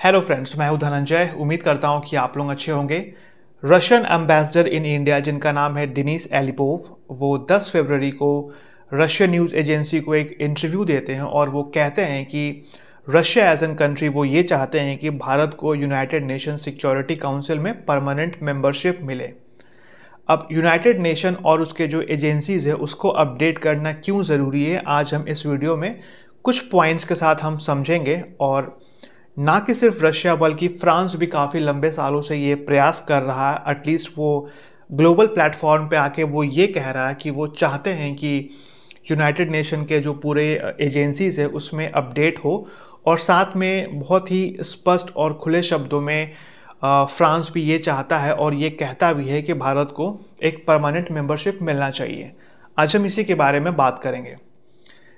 hello friends मैं हूं धनंजय उम्मीद करता हूं कि आप लोग अच्छे होंगे रशियन एम्बेसडर इन इंडिया जिनका नाम है डिनीस एलिपोव वो 10 फरवरी को रशियन न्यूज़ एजेंसी को एक इंटरव्यू देते हैं और वो कहते हैं कि रशिया एज एन कंट्री वो ये चाहते हैं कि भारत को यूनाइटेड नेशन सिक्योरिटी काउंसिल में परमानेंट मेंबरशिप मिले अब यूनाइटेड नेशन और उसके जो एजेंसीज़ है उसको अपडेट करना क्यों ज़रूरी है आज हम इस वीडियो में कुछ पॉइंट्स के साथ हम समझेंगे और ना कि सिर्फ रशिया बल्कि फ्रांस भी काफ़ी लंबे सालों से ये प्रयास कर रहा है एटलीस्ट वो ग्लोबल प्लेटफॉर्म पे आके वो ये कह रहा है कि वो चाहते हैं कि यूनाइटेड नेशन के जो पूरे एजेंसीज है उसमें अपडेट हो और साथ में बहुत ही स्पष्ट और खुले शब्दों में फ्रांस भी ये चाहता है और ये कहता भी है कि भारत को एक परमानेंट मेंबरशिप मिलना चाहिए आज हम इसी के बारे में बात करेंगे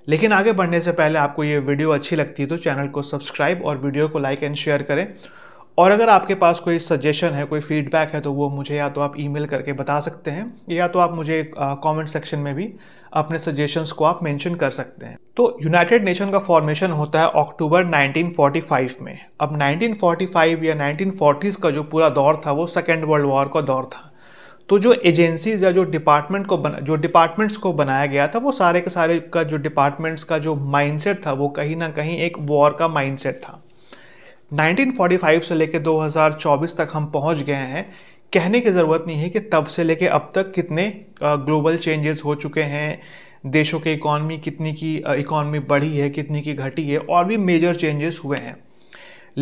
लेकिन आगे बढ़ने से पहले आपको ये वीडियो अच्छी लगती है तो चैनल को सब्सक्राइब और वीडियो को लाइक एंड शेयर करें और अगर आपके पास कोई सजेशन है कोई फीडबैक है तो वो मुझे या तो आप ईमेल करके बता सकते हैं या तो आप मुझे कमेंट सेक्शन में भी अपने सजेशंस को आप मेंशन कर सकते हैं तो यूनाइटेड नेशन का फॉर्मेशन होता है अक्टूबर 1945 में अब 1945 या 1940s का जो पूरा दौर था वो सेकेंड वर्ल्ड वॉर का दौर था तो जो एजेंसीज या जो डिपार्टमेंट को बना जो डिपार्टमेंट्स को बनाया गया था वो सारे के सारे का जो डिपार्टमेंट्स का जो माइंडसेट था वो कहीं ना कहीं एक वॉर का माइंडसेट था 1945 से लेकर 2024 तक हम पहुंच गए हैं कहने की ज़रूरत नहीं है कि तब से लेके अब तक कितने ग्लोबल चेंजेस हो चुके हैं देशों के इकॉनमी कितनी की इकॉनमी बढ़ी है कितनी की घटी है और भी मेजर चेंजेस हुए हैं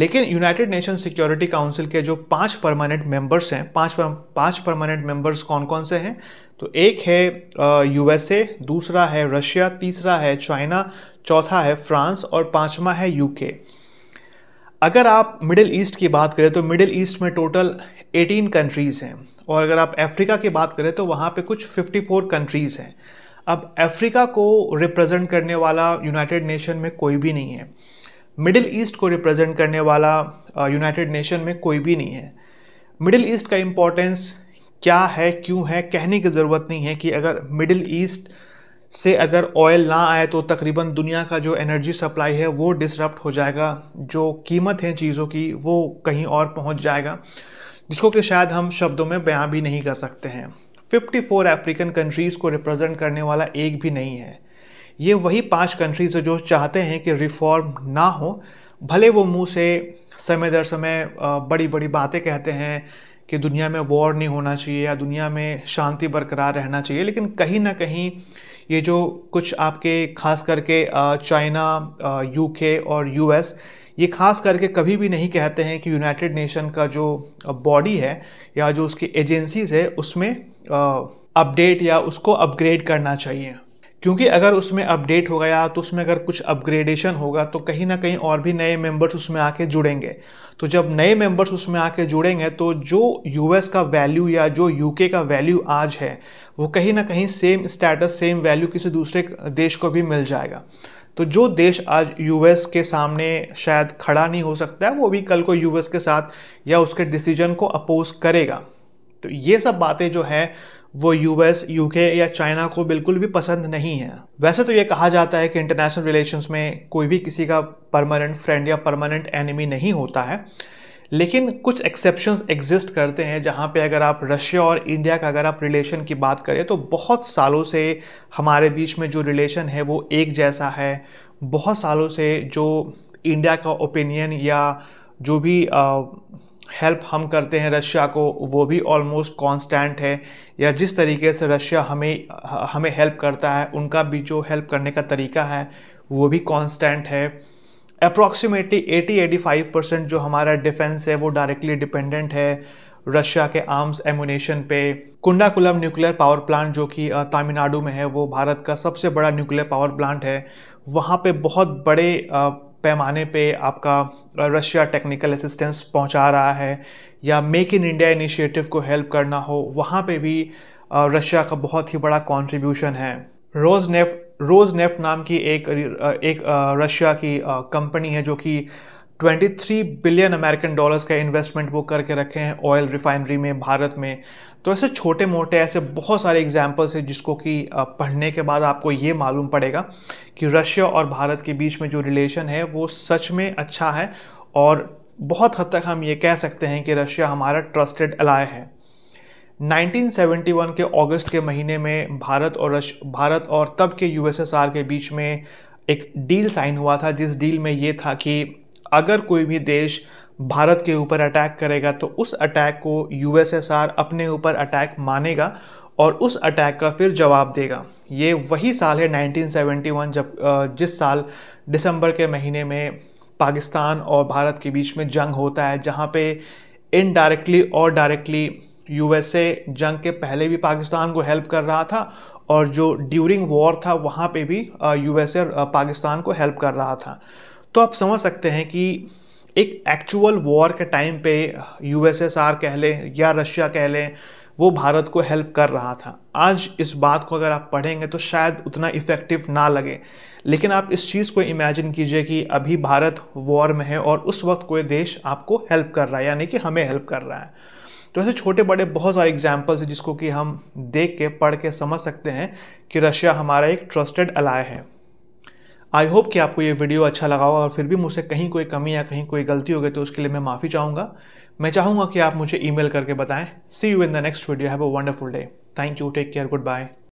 लेकिन यूनाइटेड नेशन सिक्योरिटी काउंसिल के जो पांच परमानेंट मेंबर्स हैं पांच पर, पांच परमानेंट मेंबर्स कौन कौन से हैं तो एक है यूएसए दूसरा है रशिया तीसरा है चाइना चौथा है फ्रांस और पांचवा है यूके अगर आप मिडिल ईस्ट की बात करें तो मिडिल ईस्ट में टोटल 18 कंट्रीज़ हैं और अगर आप अफ्रीका की बात करें तो वहाँ पे कुछ 54 कंट्रीज़ हैं अब अफ्रीका को रिप्रेजेंट करने वाला यूनाइटेड नेशन में कोई भी नहीं है मिडिल ईस्ट को रिप्रेजेंट करने वाला यूनाइटेड नेशन में कोई भी नहीं है मिडिल ईस्ट का इम्पोर्टेंस क्या है क्यों है कहने की ज़रूरत नहीं है कि अगर मिडिल ईस्ट से अगर ऑयल ना आए तो तकरीबन दुनिया का जो एनर्जी सप्लाई है वो डिसरप्ट हो जाएगा जो कीमत है चीज़ों की वो कहीं और पहुंच जाएगा जिसको कि शायद हम शब्दों में बयां भी नहीं कर सकते हैं 54 अफ्रीकन कंट्रीज़ को रिप्रेजेंट करने वाला एक भी नहीं है ये वही पांच कंट्रीज जो चाहते हैं कि रिफॉर्म ना हो भले वो मुंह से समय दर समय बड़ी बड़ी बातें कहते हैं कि दुनिया में वॉर नहीं होना चाहिए या दुनिया में शांति बरकरार रहना चाहिए लेकिन कहीं ना कहीं ये जो कुछ आपके खास करके चाइना यूके और यूएस ये खास करके कभी भी नहीं कहते हैं कि यूनाइटेड नेशन का जो बॉडी है या जो उसकी एजेंसीज है उसमें अपडेट या उसको अपग्रेड करना चाहिए क्योंकि अगर उसमें अपडेट हो गया तो उसमें अगर कुछ अपग्रेडेशन होगा तो कहीं ना कहीं और भी नए मेंबर्स उसमें आके जुड़ेंगे तो जब नए मेंबर्स उसमें आके जुड़ेंगे तो जो यूएस का वैल्यू या जो यूके का वैल्यू आज है वो कहीं ना कहीं सेम स्टेटस सेम वैल्यू किसी दूसरे देश को भी मिल जाएगा तो जो देश आज यूएस के सामने शायद खड़ा नहीं हो सकता है वो भी कल को यूएस के साथ या उसके डिसीजन को अपोज करेगा तो ये सब बातें जो है वो यूएस यूके या चाइना को बिल्कुल भी पसंद नहीं है वैसे तो ये कहा जाता है कि इंटरनेशनल रिलेशंस में कोई भी किसी का परमानेंट फ्रेंड या परमानेंट एनिमी नहीं होता है लेकिन कुछ एक्सेप्शंस एग्जिस्ट करते हैं जहाँ पे अगर आप रशिया और इंडिया का अगर आप रिलेशन की बात करें तो बहुत सालों से हमारे बीच में जो रिलेशन है वो एक जैसा है बहुत सालों से जो इंडिया का ओपिनियन या जो भी आ, हेल्प हम करते हैं रशिया को वो भी ऑलमोस्ट कांस्टेंट है या जिस तरीके से रशिया हमें हमें हेल्प करता है उनका भी जो हेल्प करने का तरीका है वो भी कांस्टेंट है अप्रॉक्सीमेटली 80-85 परसेंट जो हमारा डिफेंस है वो डायरेक्टली डिपेंडेंट है रशिया के आर्म्स एमुनेशन पे कुंडाकुलम न्यूक्लियर पावर प्लांट जो कि तमिलनाडु में है वो भारत का सबसे बड़ा न्यूक्लियर पावर प्लांट है वहाँ पे बहुत बड़े पैमाने पे आपका रशिया टेक्निकल असिस्टेंस पहुंचा रहा है या मेक इन इंडिया इनिशिएटिव को हेल्प करना हो वहाँ पे भी रशिया का बहुत ही बड़ा कंट्रीब्यूशन है रोज रोजनेफ रोज नाम की एक एक रशिया की कंपनी है जो कि 23 बिलियन अमेरिकन डॉलर्स का इन्वेस्टमेंट वो करके रखे हैं ऑयल रिफाइनरी में भारत में तो ऐसे छोटे मोटे ऐसे बहुत सारे एग्जाम्पल्स हैं जिसको कि पढ़ने के बाद आपको ये मालूम पड़ेगा कि रशिया और भारत के बीच में जो रिलेशन है वो सच में अच्छा है और बहुत हद तक हम ये कह सकते हैं कि रशिया हमारा ट्रस्टेड अलाय है 1971 के अगस्त के महीने में भारत और रश भारत और तब के यूएसएसआर के बीच में एक डील साइन हुआ था जिस डील में ये था कि अगर कोई भी देश भारत के ऊपर अटैक करेगा तो उस अटैक को यूएसएसआर अपने ऊपर अटैक मानेगा और उस अटैक का फिर जवाब देगा ये वही साल है 1971 जब जिस साल दिसंबर के महीने में पाकिस्तान और भारत के बीच में जंग होता है जहाँ पे इनडायरेक्टली और डायरेक्टली यूएसए जंग के पहले भी पाकिस्तान को हेल्प कर रहा था और जो ड्यूरिंग वॉर था वहाँ पे भी यूएसए पाकिस्तान को हेल्प कर रहा था तो आप समझ सकते हैं कि एक एक्चुअल वॉर के टाइम पे यूएसएसआर कह लें या रशिया कह लें वो भारत को हेल्प कर रहा था आज इस बात को अगर आप पढ़ेंगे तो शायद उतना इफ़ेक्टिव ना लगे लेकिन आप इस चीज़ को इमेजिन कीजिए कि अभी भारत वॉर में है और उस वक्त कोई देश आपको हेल्प कर रहा है यानी कि हमें हेल्प कर रहा है तो ऐसे छोटे बड़े बहुत सारे एग्जाम्पल्स हैं जिसको कि हम देख के पढ़ के समझ सकते हैं कि रशिया हमारा एक ट्रस्टेड अलाय है आई होप कि आपको ये वीडियो अच्छा लगा होगा और फिर भी मुझसे कहीं कोई कमी या कहीं कोई गलती हो गई तो उसके लिए मैं माफ़ी चाहूँगा मैं चाहूँगा कि आप मुझे ईमेल करके बताएं see you in the next video have a wonderful day thank you take care good bye